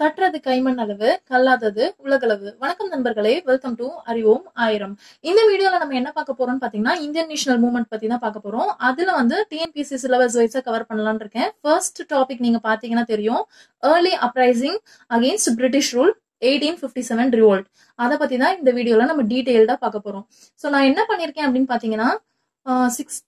கட்டுறது கைமண் அளவு கல்லாதது உலகளவு வணக்கம் நண்பர்களே வெல்கம் டு அறிவோம் ஆயிரம் இந்த வீடியோல நம்ம என்ன பார்க்க போறோம் பாத்தீங்கன்னா இந்தியன் நேஷனல் மூவ்மெண்ட் பத்தி தான் பார்க்க போறோம் அதுல வந்து டிஎன்பிசி சிலபஸ் வைஸ் கவர் பண்ணலாம் இருக்கேன் ஃபர்ஸ்ட் டாபிக் நீங்க பாத்தீங்கன்னா தெரியும் early uprising against British rule eighteen fifty seven revolt அதை பத்தி தான் இந்த வீடியோல நம்ம டீட்டெயில்டா பார்க்க போறோம் ஸோ நான் என்ன பண்ணிருக்கேன் அப்படின்னு பாத்தீங்கன்னா சிக்ஸ்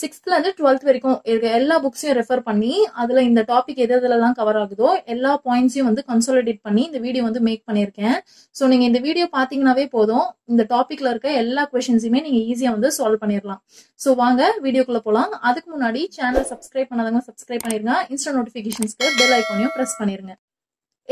சிக்ஸ்த்லேருந்து டுவெல்த் வரைக்கும் இருக்க எல்லா புக்ஸையும் ரெஃபர் பண்ணி அதில் இந்த டாபிக் எது எதுலலாம் கவர் ஆகுதோ எல்லா பாயிண்ட்ஸையும் வந்து கன்சாலிடேட் பண்ணி இந்த வீடியோ வந்து மேக் பண்ணியிருக்கேன் ஸோ நீங்கள் இந்த வீடியோ பார்த்தீங்கனாவே போதும் இந்த டாப்பிக்கில் இருக்க எல்லா கொஷின்ஸையுமே நீங்கள் ஈஸியாக வந்து சால்வ் பண்ணிடலாம் ஸோ வாங்க வீடியோக்குள்ளே போகலாம் அதுக்கு முன்னாடி சேனல் சப்ஸ்கிரைப் பண்ணாதவங்க சப்ஸ்கிரைப் பண்ணிருங்க இன்ஸ்டா நோட்டிஃபிகேஷன்ஸ்க்கு பெல் ஐக்கானையும் ப்ரெஸ் பண்ணிருங்க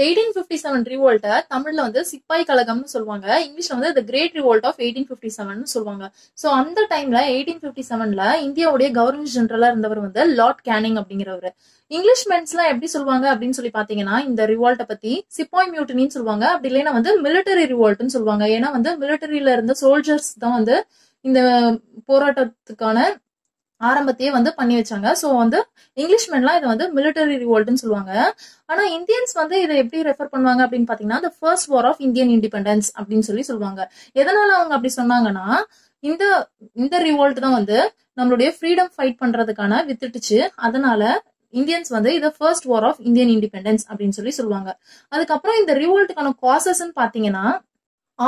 எயிட்டீன் ஃபிஃப்டி செவன் ரிவோல்ட்டை தமிழ்ல வந்து சிப்பாய் கழகம்னு சொல்லுவாங்க இங்கிலீஷ்ல வந்து the great revolt of eighteen fifty seven சொல்லுவாங்க ஸோ அந்த டைம்ல எயிட்டீன் ஃபிஃப்டி செவன்ல இந்தியாவுடைய கவர்னர் ஜெனரலா இருந்தவர் வந்து லார்ட் கேனிங் அப்படிங்கிறவர் இங்கிலீஷ் மென்ஸ்லாம் எப்படி சொல்லுவாங்க அப்படின்னு சொல்லி பாத்தீங்கன்னா இந்த ரிவால்ட்டை பத்தி சிப்பாய் மியூட்டினின்னு சொல்லுவாங்க அப்படி இல்லைன்னா வந்து மிலிட்டரி ரிவால்ட்னு சொல்லுவாங்க ஏன்னா வந்து மிலிட்டரியில இருந்த சோல்ஜர்ஸ் தான் வந்து இந்த போராட்டத்துக்கான ஆரம்பத்தையே வந்து பண்ணி வச்சாங்க ஸோ வந்து இங்கிலீஷ்மென்லாம் இதை வந்து மிலிட்டரி ரிவோல்ட்னு சொல்லுவாங்க ஆனால் இந்தியன்ஸ் வந்து இதை எப்படி ரெஃபர் பண்ணுவாங்க அப்படின்னு பார்த்தீங்கன்னா the first war of Indian independence அப்படின்னு சொல்லி சொல்லுவாங்க எதனால அவங்க அப்படி சொன்னாங்கன்னா இந்த இந்த ரிவோல்ட் தான் வந்து நம்மளுடைய ஃப்ரீடம் ஃபைட் பண்றதுக்கான வித்துட்டுச்சு அதனால இந்தியன்ஸ் வந்து இதை first war of Indian independence அப்படின்னு சொல்லி சொல்லுவாங்க அதுக்கப்புறம் இந்த ரிவோல்ட்டுக்கான காசஸ்ன்னு பார்த்தீங்கன்னா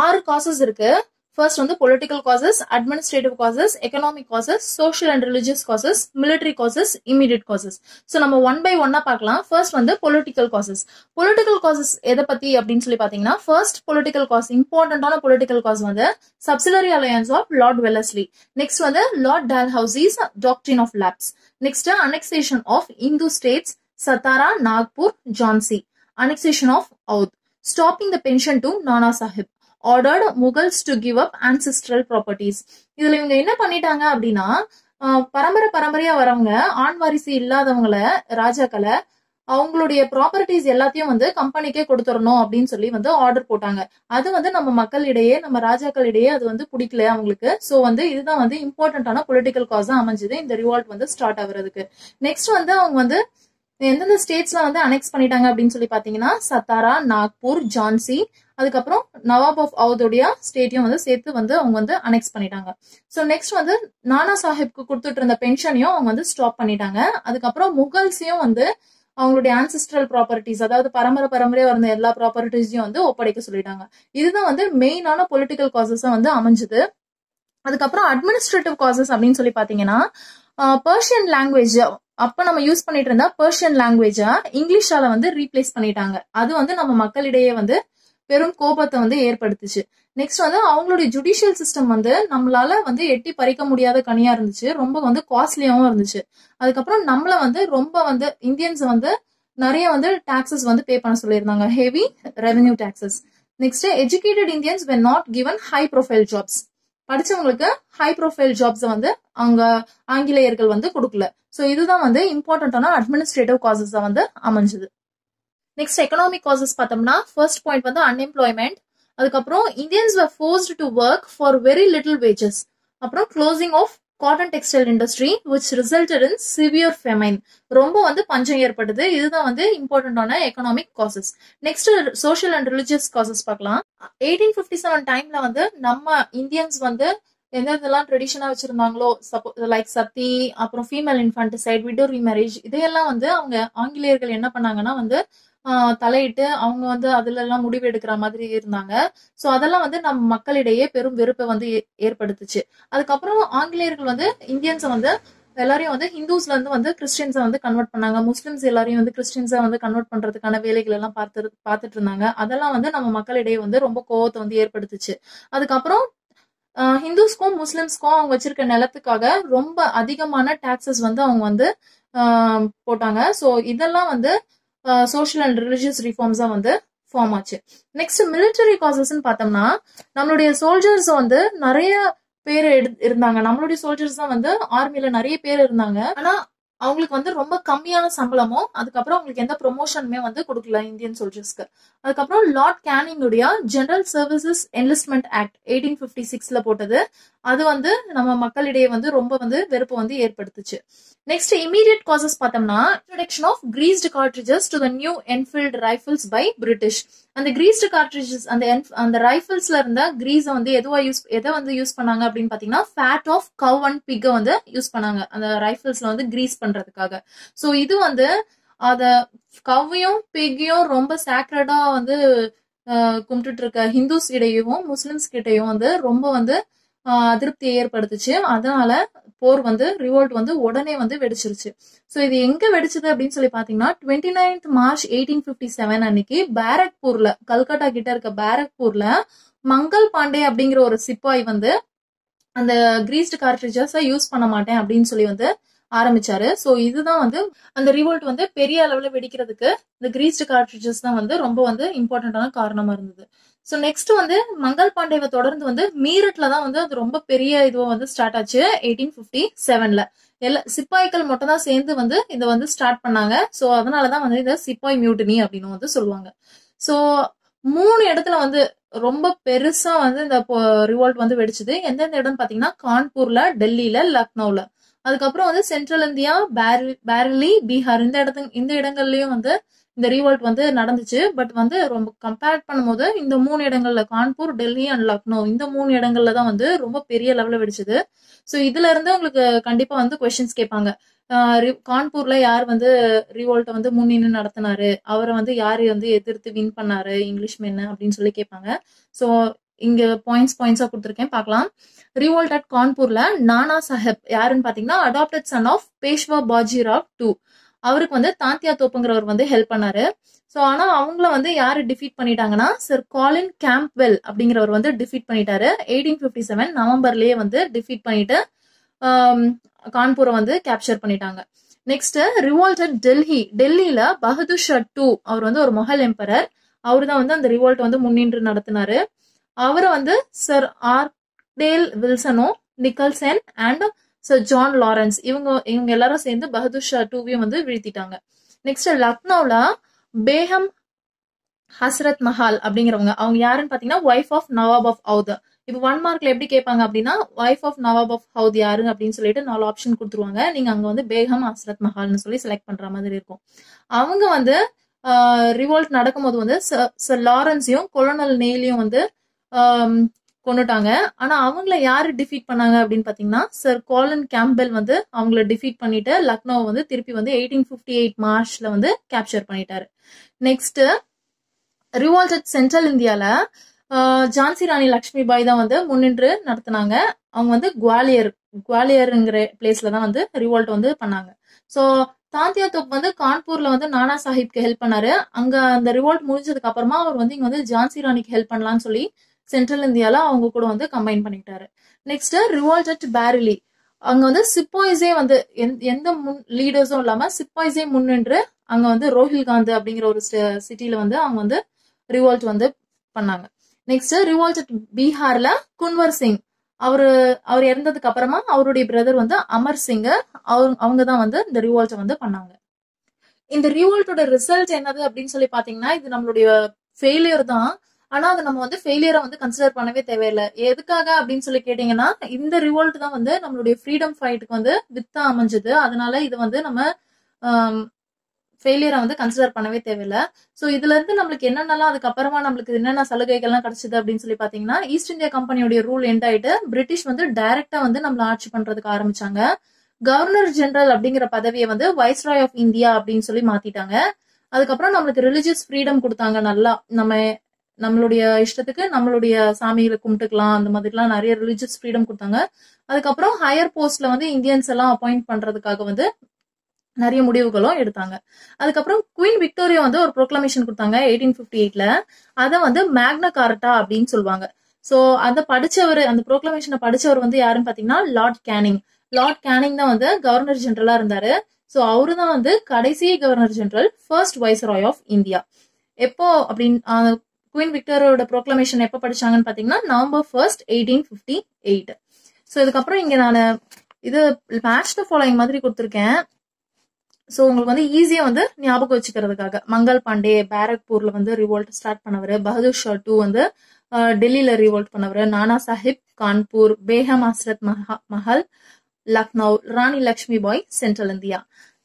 ஆறு காசஸ் இருக்கு ஃபர்ஸ்ட் வந்து political causes administrative causes economic causes social and religious causes military causes immediate causes so நம்ம ஒன் பை ஒன்னா பார்க்கலாம் ஃபர்ஸ்ட் வந்து பொலிட்டிக்கல் காசஸ் பொலிட்டிக்கல் காசஸ் எதை பத்தி அப்படின்னு சொல்லி பாத்தீங்கன்னா ஃபர்ஸ்ட் பொலிட்டிக்கல் காஸ் இம்பார்ட்டன்டான பொலிட்டிக்கல் காஸ் வந்து subsidiary alliance of Lord Wellesley next வந்து Lord Dalhousie's doctrine of lapse next annexation of Hindu states Satara Nagpur Jhansi annexation of Oudh stopping the pension to Nana Sahib ordered Mughals to give up ancestral properties இதுல இவங்க என்ன பண்ணிட்டாங்க அப்படின்னா பரம்பரை பரம்பரையா வரவங்க ஆண் வாரிசு இல்லாதவங்கள ராஜாக்களை அவங்களுடைய ப்ராப்பர்ட்டிஸ் எல்லாத்தையும் வந்து கம்பெனிக்கே கொடுத்துடணும் அப்படின்னு சொல்லி வந்து ஆர்டர் போட்டாங்க அது வந்து நம்ம மக்களிடையே நம்ம ராஜாக்களிடையே அது வந்து பிடிக்கல அவங்களுக்கு ஸோ வந்து இதுதான் வந்து இம்பார்ட்டன்டான பொலிட்டிக்கல் காஸாக அமைஞ்சது இந்த ரிவால்ட் வந்து ஸ்டார்ட் ஆகுறதுக்கு நெக்ஸ்ட் வந்து அவங்க வந்து எந்தெந்த ஸ்டேட்ஸ்லாம் வந்து அனெக்ஸ் பண்ணிட்டாங்க அப்படின்னு சொல்லி பாத்தீங்கன்னா சத்தாரா நாக்பூர் ஜான்சி அதுக்கப்புறம் நவாப் ஆஃப் அவதுடைய ஸ்டேட்டையும் வந்து சேர்த்து வந்து அவங்க வந்து அனெக்ஸ் பண்ணிட்டாங்க ஸோ நெக்ஸ்ட் வந்து நானா சாஹிப்க்கு கொடுத்துட்டு இருந்த பென்ஷனையும் அவங்க வந்து ஸ்டாப் பண்ணிட்டாங்க அதுக்கப்புறம் முகல்ஸையும் வந்து அவங்களுடைய ஆன்சிஸ்ட்ரல் ப்ராப்பர்ட்டிஸ் அதாவது பரம்பரை பரம்பரையா வந்த எல்லா ப்ராப்பர்ட்டிஸையும் வந்து ஒப்படைக்க சொல்லிட்டாங்க இதுதான் வந்து மெயினான பொலிட்டிக்கல் காசஸா வந்து அமைஞ்சது அதுக்கப்புறம் அட்மினிஸ்ட்ரேட்டிவ் காசஸ் அப்படின்னு சொல்லி பாத்தீங்கன்னா பர்ஷியன் லாங்குவேஜ் அப்ப நம்ம யூஸ் பண்ணிட்டு இருந்தா பர்ஷியன் லாங்குவேஜா இங்கிலீஷால வந்து ரீப்ளேஸ் பண்ணிட்டாங்க அது வந்து நம்ம மக்களிடையே வந்து பெரும் கோபத்தை வந்து ஏற்படுத்துச்சு நெக்ஸ்ட் வந்து அவங்களுடைய ஜுடிஷியல் சிஸ்டம் வந்து நம்மளால வந்து எட்டி பறிக்க முடியாத கனியா இருந்துச்சு ரொம்ப வந்து காஸ்ட்லியாகவும் இருந்துச்சு அதுக்கப்புறம் நம்மள வந்து ரொம்ப வந்து இந்தியன்ஸ் வந்து நிறைய வந்து டாக்ஸஸ் வந்து பே பண்ண சொல்லியிருந்தாங்க heavy revenue taxes next educated Indians when not given high profile jobs படிச்சவங்களுக்கு ஹை ப்ரொஃபைல் ஜாப்ஸை வந்து அவங்க ஆங்கிலேயர்கள் வந்து கொடுக்கல ஸோ இதுதான் வந்து இம்பார்ட்டண்ட்டான அட்மினிஸ்ட்ரேட்டிவ் காசஸ் வந்து அமைஞ்சது நெக்ஸ்ட் எக்கனாமிக் காசஸ் பார்த்தோம்னா ஃபர்ஸ்ட் பாயிண்ட் வந்து அன்எம்ப்ளாய்மெண்ட் அதுக்கப்புறம் Indians were forced to work for very little wages அப்புறம் closing of cotton textile industry which resulted in severe famine ரொம்ப வந்து பஞ்சம் ஏற்பட்டது இதுதான் வந்து இம்பார்ட்டண்டான economic causes next social and religious causes பார்க்கலாம் எயிட்டீன் ஃபிஃப்டி செவன் டைம்ல வந்து நம்ம இந்தியன்ஸ் வந்து எந்த இதெல்லாம் ட்ரெடிஷனா வச்சிருந்தாங்களோ சப்போ லைக் சத்தி அப்புறம் ஃபீமேல் இன்ஃபன்டிசைட் விடோ ரீமேரேஜ் இதையெல்லாம் வந்து அவங்க ஆங்கிலேயர்கள் என்ன பண்ணாங்கன்னா வந்து தலையிட்டு அவங்க வந்து அதுல எல்லாம் முடிவு எடுக்கிற மாதிரி இருந்தாங்க சோ அதெல்லாம் வந்து நம்ம மக்களிடையே பெரும் வெறுப்பை வந்து ஏற்படுத்துச்சு அதுக்கப்புறம் ஆங்கிலேயர்கள் வந்து இந்தியன்ஸை வந்து எல்லாரையும் வந்து ஹிந்துஸ்ல இருந்து வந்து கிறிஸ்டியன்ஸை வந்து கன்வெர்ட் பண்ணாங்க முஸ்லிம்ஸ் எல்லாரையும் வந்து கிறிஸ்டியன்ஸை வந்து கன்வெர்ட் பண்றதுக்கான வேலைகள் எல்லாம் பார்த்து பார்த்துட்டு இருந்தாங்க அதெல்லாம் வந்து நம்ம மக்களிடையே வந்து ரொம்ப கோவத்தை வந்து ஏற்படுத்துச்சு அதுக்கப்புறம் ஹிந்துஸ்க்கும் முஸ்லிம்ஸ்க்கும் அவங்க வச்சிருக்க நிலத்துக்காக ரொம்ப அதிகமான டாக்ஸஸ் வந்து அவங்க வந்து போட்டாங்க ஸோ இதெல்லாம் வந்து சோஷியல் அண்ட் ரிலிஜியஸ் ரிஃபார்ம்ஸா வந்து ஃபார்ம் ஆச்சு நெக்ஸ்ட் மிலிட்டரி காசஸ்ன்னு பார்த்தோம்னா நம்மளுடைய சோல்ஜர்ஸ் வந்து நிறைய பேர் இருந்தாங்க நம்மளுடைய சோல்ஜர்ஸ் தான் வந்து ஆர்மியில நிறைய பேர் இருந்தாங்க ஆனா அவங்களுக்கு வந்து ரொம்ப கம்மியான சம்பளமும் அதுக்கப்புறம் அவங்களுக்கு எந்த ப்ரொமோஷனுமே வந்து கொடுக்கல இந்தியன் சோல்ஜர்ஸ்க்கு அதுக்கப்புறம் லார்ட் கேனிங்குடைய general services enlistment act eighteen fifty சிக்ஸில் போட்டது அது வந்து நம்ம மக்களிடையே வந்து ரொம்ப வந்து வெறுப்பு வந்து ஏற்படுத்துச்சு நெக்ஸ்ட் இமீடியட் காசஸ் பார்த்தோம்னா introduction of greased cartridges to the new Enfield rifles by British அந்த கிரீஸ்டு கார்ட்ரிஜஸ் அந்த அந்த ரைஃபிள்ஸ்ல இருந்த கிரீஸை வந்து எதுவா யூஸ் எதை வந்து யூஸ் பண்ணாங்க அப்படின்னு பாத்தீங்கன்னா ஃபேட் ஆஃப் கவ் அண்ட் பிக்கை வந்து யூஸ் பண்ணாங்க அந்த ரைஃபிள்ஸ்ல வந்து கிரீஸ் பண்றதுக்காக ஸோ இது வந்து அத கவ்வையும் பிக்கையும் ரொம்ப சேக்ரடா வந்து கும்பிட்டுட்டு இருக்க ஹிந்துஸ் இடையவும் முஸ்லிம்ஸ் கிட்டையும் வந்து ரொம்ப வந்து அதிருப்தியை ஏற்படுத்துச்சு அதனால போர் வந்து ரிவோல்ட் வந்து உடனே வந்து வெடிச்சிருச்சு ஸோ இது எங்க வெடிச்சது அப்படின்னு சொல்லி பாத்தீங்கன்னா twenty ninth March eighteen fifty seven அன்னைக்கு பேரக்பூர்ல கல்கட்டா கிட்ட இருக்க பேரக்பூர்ல மங்கள் பாண்டே அப்படிங்கிற ஒரு சிப்பாய் வந்து அந்த கிரீஸ்டு கார்ட்ரிஜஸை யூஸ் பண்ண மாட்டேன் அப்படின்னு சொல்லி வந்து ஆரம்பிச்சாரு ஸோ இதுதான் வந்து அந்த ரிவோல்ட் வந்து பெரிய அளவில் வெடிக்கிறதுக்கு இந்த கிரீஸ்டு கார்ட்ரிஜஸ் தான் வந்து ரொம்ப வந்து இம்பார்ட்டண்ட்டான காரணமா இருந்தது ஸோ நெக்ஸ்ட் வந்து மங்கள் பாண்டேவை தொடர்ந்து வந்து மீரட்ல தான் வந்து அது ரொம்ப பெரிய இதுவாக வந்து ஸ்டார்ட் ஆச்சு எயிட்டீன் ஃபிஃப்டி செவன்ல எல்லா சிப்பாய்கள் மட்டும் தான் சேர்ந்து வந்து இதை வந்து ஸ்டார்ட் பண்ணாங்க ஸோ அதனால தான் வந்து இதை சிப்பாய் மியூட்டினி அப்படின்னு வந்து சொல்லுவாங்க ஸோ மூணு இடத்துல வந்து ரொம்ப பெருசா வந்து இந்த ரிவோல்ட் வந்து வெடிச்சது எந்தெந்த இடம்னு பாத்தீங்கன்னா கான்பூர்ல டெல்லியில லக்னோல அதுக்கப்புறம் வந்து சென்ட்ரல் இந்தியா பேரலி பீகார் இந்த இடத்து இந்த இடங்கள்லயும் வந்து இந்த ரிவோல்ட் வந்து நடந்துச்சு பட் வந்து ரொம்ப கம்பேர் பண்ணும்போது இந்த மூணு இடங்கள்ல கான்பூர் டெல்லி அண்ட் லக்னோ இந்த மூணு இடங்கள்ல தான் வந்து ரொம்ப பெரிய லெவல வெடிச்சது ஸோ இதுல இருந்து உங்களுக்கு கண்டிப்பா வந்து கொஸ்டின்ஸ் கேட்பாங்க கான்பூர்ல யார் வந்து ரிவோல்ட்டை வந்து முன்னின்னு நடத்தினாரு அவரை வந்து யாரு வந்து எதிர்த்து வின் பண்ணாரு இங்கிலீஷ் மென் அப்படின்னு சொல்லி கேட்பாங்க ஸோ இங்க பாயிண்ட்ஸ் பாயிண்ட்ஸா கொடுத்துருக்கேன் பார்க்கலாம் ரிவோல்ட் அட் கான்பூர்ல நானா சாஹெப் யாருன்னு பாத்தீங்கன்னா adopted son of Peshwa Bajirao two அவருக்கு வந்து தாந்தியா தோப்புங்கிறவர் வந்து ஹெல்ப் பண்ணாரு ஸோ ஆனால் அவங்கள வந்து யார் டிஃபீட் பண்ணிட்டாங்கன்னா சார் காலின் கேம்ப்வெல் அப்படிங்கிறவர் வந்து டிஃபீட் பண்ணிட்டாரு எயிட்டீன் ஃபிஃப்டி செவன் நவம்பர்லேயே வந்து டிஃபீட் பண்ணிட்டு கான்பூரை வந்து கேப்சர் பண்ணிட்டாங்க நெக்ஸ்ட் ரிவால்ட் டெல்லி டெல்லியில பகதூர் ஷா டூ அவர் வந்து ஒரு மொஹல் எம்பரர் அவர் தான் வந்து அந்த ரிவால்ட் வந்து முன்னின்று நடத்தினாரு அவரை வந்து சர் ஆர்டேல் வில்சனோ Nicholson and so John Lawrence இவங்க இவங்க எல்லாரும் சேர்ந்து பகதூர் ஷா டூவையும் வந்து வீழ்த்திட்டாங்க நெக்ஸ்ட் லக்னோவில் பேஹம் ஹசரத் மஹால் அப்படிங்கிறவங்க அவங்க யாருன்னு பார்த்தீங்கன்னா wife of Nawab of Oudh இப்போ ஒன் மார்க்ல எப்படி கேட்பாங்க அப்படின்னா wife of Nawab of Oudh யாரு அப்படின்னு சொல்லிட்டு நாலு ஆப்ஷன் கொடுத்துருவாங்க நீங்க அங்க வந்து பேகம் ஹசரத் மஹால்னு சொல்லி செலக்ட் பண்ற மாதிரி இருக்கும் அவங்க வந்து ரிவோல்ட் நடக்கும்போது வந்து சர் லாரன்ஸையும் கொலோனல் நெய்லையும் வந்து கொண்டுட்டாங்க ஆனா அவங்கள யாரு டிஃபீட் பண்ணாங்க அப்படின்னு பாத்தீங்கன்னா சர் கோலன் கேம்பெல் வந்து அவங்கள டிஃபீட் பண்ணிட்டு லக்னோவை வந்து திருப்பி வந்து எயிட்டீன் ஃபிஃப்டி எயிட் மார்ச்ல வந்து கேப்சர் பண்ணிட்டாரு நெக்ஸ்ட் ரிவால்ட் சென்ட்ரல் இந்தியால ஜான்சி ராணி லக்ஷ்மி பாய் தான் வந்து முன்னின்று நடத்தினாங்க அவங்க வந்து குவாலியர் குவாலியருங்கிற பிளேஸ்ல தான் வந்து ரிவால்ட் வந்து பண்ணாங்க ஸோ தாந்தியா தோப் வந்து கான்பூர்ல வந்து நானா சாஹிப்க்கு ஹெல்ப் பண்ணாரு அங்க அந்த ரிவால்ட் முடிஞ்சதுக்கு அப்புறமா அவர் வந்து இங்க வந்து ஜான்சி ராணிக்கு ஹெல்ப் பண்ணலாம்னு சொல்லி சென்ட்ரல் இந்தியால அவங்க கூட வந்து கம்பைன் பண்ணிட்டாரு நெக்ஸ்ட் ரிவால்ட் அட் பேரிலி அங்க வந்து சிப்பாய்ஸே வந்து எந்த முன் லீடர்ஸும் இல்லாம சிப்பாய்ஸே முன்னின்று அங்க வந்து ரோஹில் காந்த் அப்படிங்கிற ஒரு சிட்டில வந்து அவங்க வந்து ரிவால்ட் வந்து பண்ணாங்க நெக்ஸ்ட் ரிவால்ட் அட் பீகார்ல குன்வர் சிங் அவரு அவர் இறந்ததுக்கு அப்புறமா அவருடைய பிரதர் வந்து அமர் சிங் அவர் அவங்க தான் வந்து இந்த ரிவால்ட்டை வந்து பண்ணாங்க இந்த ரிவால்ட்டோட ரிசல்ட் என்னது அப்படின்னு சொல்லி பாத்தீங்கன்னா இது நம்மளுடைய ஃபெயிலியர் தான் ஆனா அதை நம்ம வந்து ஃபெயிலியரை வந்து கன்சிடர் பண்ணவே தேவையில்லை எதுக்காக அப்படின்னு சொல்லி கேட்டீங்கன்னா இந்த ரிவோல்ட் தான் வந்து நம்மளுடைய ஃப்ரீடம் ஃபைட்டுக்கு வந்து வித்தா அமைஞ்சது அதனால இது வந்து நம்ம ஃபெயிலியரை வந்து கன்சிடர் பண்ணவே தேவையில்லை ஸோ இதுல இருந்து நம்மளுக்கு என்னென்னலாம் அதுக்கப்புறமா நம்மளுக்கு என்னென்ன சலுகைகள்லாம் கிடைச்சது அப்படின்னு சொல்லி பாத்தீங்கன்னா ஈஸ்ட் இந்தியா கம்பெனியோடைய ரூல் எண்ட் ஆயிட்டு பிரிட்டிஷ் வந்து டைரக்டா வந்து நம்மள ஆட்சி பண்றதுக்கு ஆரம்பிச்சாங்க கவர்னர் ஜெனரல் அப்படிங்கிற பதவியை வந்து வைஸ் ராய் ஆஃப் இந்தியா அப்படின்னு சொல்லி மாத்திட்டாங்க அதுக்கப்புறம் நம்மளுக்கு ரிலிஜியஸ் ஃப்ரீடம் கொடுத்தாங்க நல்லா நம்ம நம்மளுடைய இஷ்டத்துக்கு நம்மளுடைய சாமிகளை கும்பிட்டுக்கலாம் அந்த மாதிரிலாம் நிறைய ரிலிஜியஸ் ஃப்ரீடம் கொடுத்தாங்க அதுக்கப்புறம் ஹையர் போஸ்ட்ல வந்து இந்தியன்ஸ் எல்லாம் அப்பாயிண்ட் பண்றதுக்காக வந்து நிறைய முடிவுகளும் எடுத்தாங்க அதுக்கப்புறம் குயின் விக்டோரியா வந்து ஒரு ப்ரோக்ளமேஷன் கொடுத்தாங்க எயிட்டீன் ஃபிஃப்டி எயிட்ல அதை வந்து மேக்னா கார்டா அப்படின்னு சொல்லுவாங்க ஸோ அதை படிச்சவர் அந்த ப்ரோக்ளமேஷனை படிச்சவர் வந்து யாருன்னு பாத்தீங்கன்னா லார்ட் கேனிங் லார்ட் கேனிங் தான் வந்து கவர்னர் ஜெனரலா இருந்தாரு ஸோ அவரு தான் வந்து கடைசி governor general first viceroy of India எப்போ அப்படின்னு குயின் விக்டரோட ப்ரோக்ளமேஷன் எப்போ படிச்சாங்கன்னு பார்த்தீங்கன்னா November first eighteen fifty eight so இதுக்கப்புறம் இங்கே நான் இது மேட்ச் ஃபாலோயிங் மாதிரி கொடுத்துருக்கேன் ஸோ உங்களுக்கு வந்து ஈஸியாக வந்து ஞாபகம் வச்சுக்கிறதுக்காக மங்கள் பாண்டே பேரக்பூர்ல வந்து ரிவோல்ட் ஸ்டார்ட் பண்ணவர் பகதூர் ஷா டூ வந்து டெல்லியில ரிவோல்ட் பண்ணவர் நானா சாஹிப் கான்பூர் பேகம் ஆசரத் மஹா Mahal Lucknow Rani Lakshmi Bai central India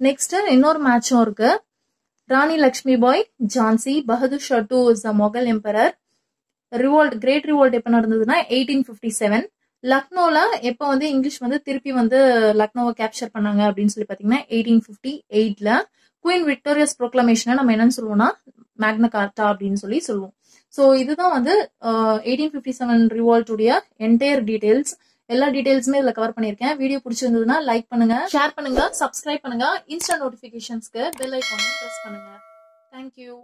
next இன்னொரு மேட்சும் இருக்கு Rani Lakshmi Bai Jhansi Bahadur Shah two is the Mughal emperor revolt great revolt எப்போ நடந்ததுன்னா எயிட்டீன் ஃபிஃப்டி செவன் லக்னோல எப்போ வந்து இங்கிலீஷ் வந்து திருப்பி வந்து லக்னோவை கேப்சர் பண்ணாங்க அப்படின்னு சொல்லி பார்த்தீங்கன்னா எயிட்டீன் ஃபிஃப்டி எயிட்ல குயின் விக்டோரியஸ் ப்ரோக்ளமேஷனை நம்ம என்னன்னு சொல்லுவோம்னா மேக்ன கார்டா அப்படின்னு சொல்லி சொல்லுவோம் ஸோ இதுதான் வந்து எயிட்டீன் ஃபிஃப்டி செவன் உடைய என்டையர் டீடைல்ஸ் எல்லா டீடைல்ஸுமே இதுல கவர் பண்ணிருக்கேன் வீடியோ பிடிச்சிருந்ததுன்னா லைக் பண்ணுங்க ஷேர் பண்ணுங்க சப்ஸ்கிரைப் பண்ணுங்க இன்ஸ்டா நோட்டிபிகேஷன்ஸ்க்கு பெல் ஐக்கானையும் ப்ரெஸ் பண்ணுங்க தேங்க்யூ